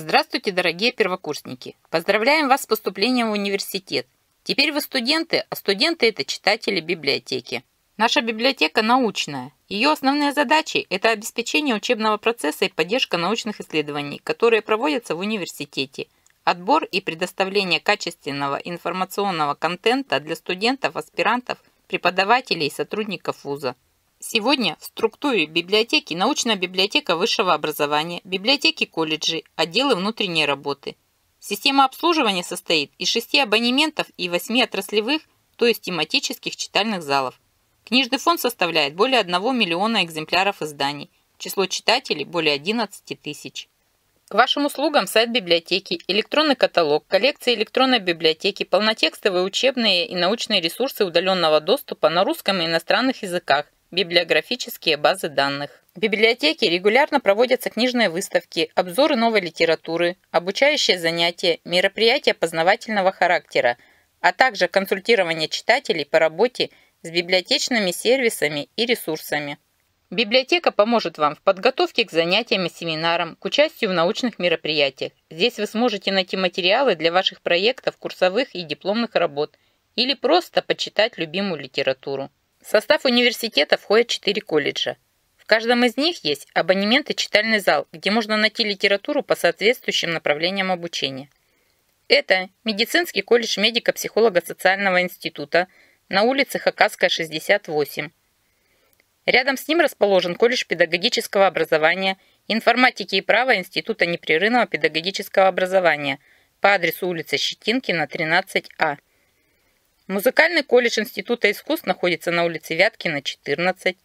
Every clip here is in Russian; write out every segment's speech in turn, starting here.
Здравствуйте, дорогие первокурсники! Поздравляем вас с поступлением в университет. Теперь вы студенты, а студенты – это читатели библиотеки. Наша библиотека научная. Ее основные задачи – это обеспечение учебного процесса и поддержка научных исследований, которые проводятся в университете, отбор и предоставление качественного информационного контента для студентов, аспирантов, преподавателей и сотрудников вуза. Сегодня в структуре библиотеки научная библиотека высшего образования, библиотеки колледжей, отделы внутренней работы. Система обслуживания состоит из шести абонементов и восьми отраслевых, то есть тематических читальных залов. Книжный фонд составляет более 1 миллиона экземпляров изданий. Число читателей более 11 тысяч. К вашим услугам сайт библиотеки, электронный каталог, коллекции электронной библиотеки, полнотекстовые учебные и научные ресурсы удаленного доступа на русском и иностранных языках – библиографические базы данных. В библиотеке регулярно проводятся книжные выставки, обзоры новой литературы, обучающие занятия, мероприятия познавательного характера, а также консультирование читателей по работе с библиотечными сервисами и ресурсами. Библиотека поможет вам в подготовке к занятиям и семинарам, к участию в научных мероприятиях. Здесь вы сможете найти материалы для ваших проектов, курсовых и дипломных работ или просто почитать любимую литературу. В состав университета входят четыре колледжа. В каждом из них есть абонемент и читальный зал, где можно найти литературу по соответствующим направлениям обучения. Это медицинский колледж медико-психолога социального института на улице Хакасская, 68. Рядом с ним расположен колледж педагогического образования, информатики и права Института непрерывного педагогического образования по адресу улица Щетинкина, 13А. Музыкальный колледж Института искусств находится на улице Вяткина, 14.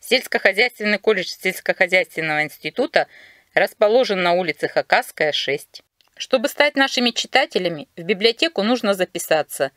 Сельскохозяйственный колледж сельскохозяйственного института расположен на улице Хакасская, 6. Чтобы стать нашими читателями, в библиотеку нужно записаться.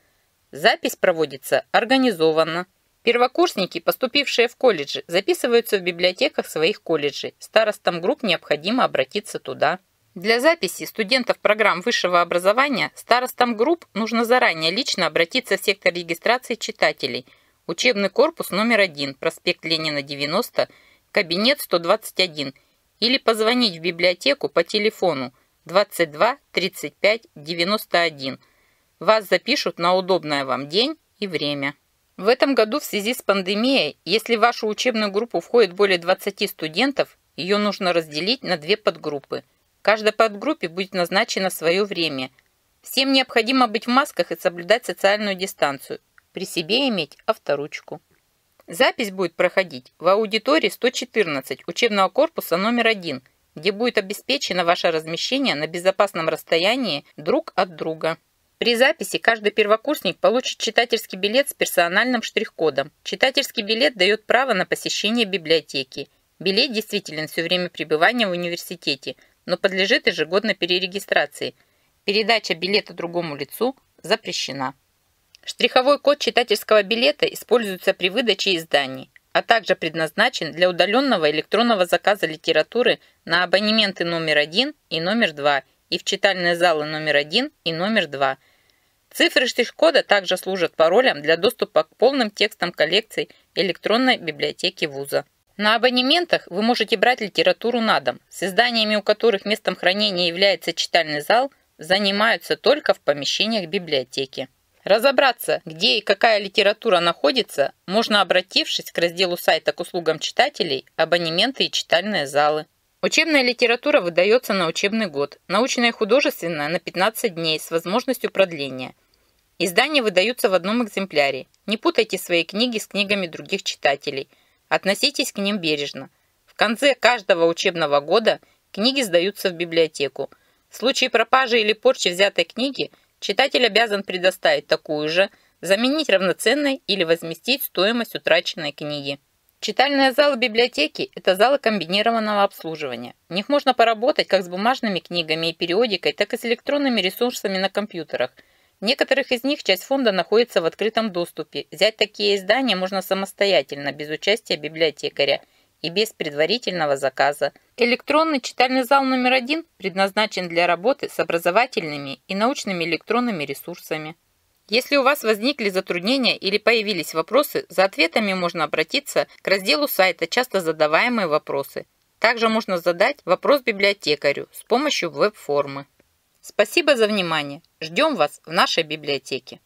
Запись проводится организованно. Первокурсники, поступившие в колледжи, записываются в библиотеках своих колледжей. Старостам групп необходимо обратиться туда. Для записи студентов программ высшего образования старостам групп нужно заранее лично обратиться в сектор регистрации читателей. Учебный корпус номер 1, проспект Ленина, 90, кабинет 121 или позвонить в библиотеку по телефону 22 35 91. Вас запишут на удобное вам день и время. В этом году в связи с пандемией, если в вашу учебную группу входит более 20 студентов, ее нужно разделить на две подгруппы – Каждой подгруппе будет назначено свое время. Всем необходимо быть в масках и соблюдать социальную дистанцию. При себе иметь авторучку. Запись будет проходить в аудитории 114 учебного корпуса номер 1, где будет обеспечено ваше размещение на безопасном расстоянии друг от друга. При записи каждый первокурсник получит читательский билет с персональным штрих-кодом. Читательский билет дает право на посещение библиотеки. Билет действителен все время пребывания в университете – но подлежит ежегодно перерегистрации. Передача билета другому лицу запрещена. Штриховой код читательского билета используется при выдаче изданий, а также предназначен для удаленного электронного заказа литературы на абонементы номер 1 и номер 2 и в читальные залы номер 1 и номер 2. Цифры штрих-кода также служат паролем для доступа к полным текстам коллекций электронной библиотеки вуза. На абонементах вы можете брать литературу на дом, с изданиями у которых местом хранения является читальный зал, занимаются только в помещениях библиотеки. Разобраться, где и какая литература находится, можно обратившись к разделу сайта к услугам читателей «Абонементы и читальные залы». Учебная литература выдается на учебный год, научная и художественная на 15 дней с возможностью продления. Издания выдаются в одном экземпляре. Не путайте свои книги с книгами других читателей – Относитесь к ним бережно. В конце каждого учебного года книги сдаются в библиотеку. В случае пропажи или порчи взятой книги читатель обязан предоставить такую же, заменить равноценной или возместить стоимость утраченной книги. Читальные залы библиотеки – это залы комбинированного обслуживания. В них можно поработать как с бумажными книгами и периодикой, так и с электронными ресурсами на компьютерах – некоторых из них часть фонда находится в открытом доступе. Взять такие издания можно самостоятельно, без участия библиотекаря и без предварительного заказа. Электронный читальный зал номер один предназначен для работы с образовательными и научными электронными ресурсами. Если у вас возникли затруднения или появились вопросы, за ответами можно обратиться к разделу сайта «Часто задаваемые вопросы». Также можно задать вопрос библиотекарю с помощью веб-формы. Спасибо за внимание. Ждем вас в нашей библиотеке.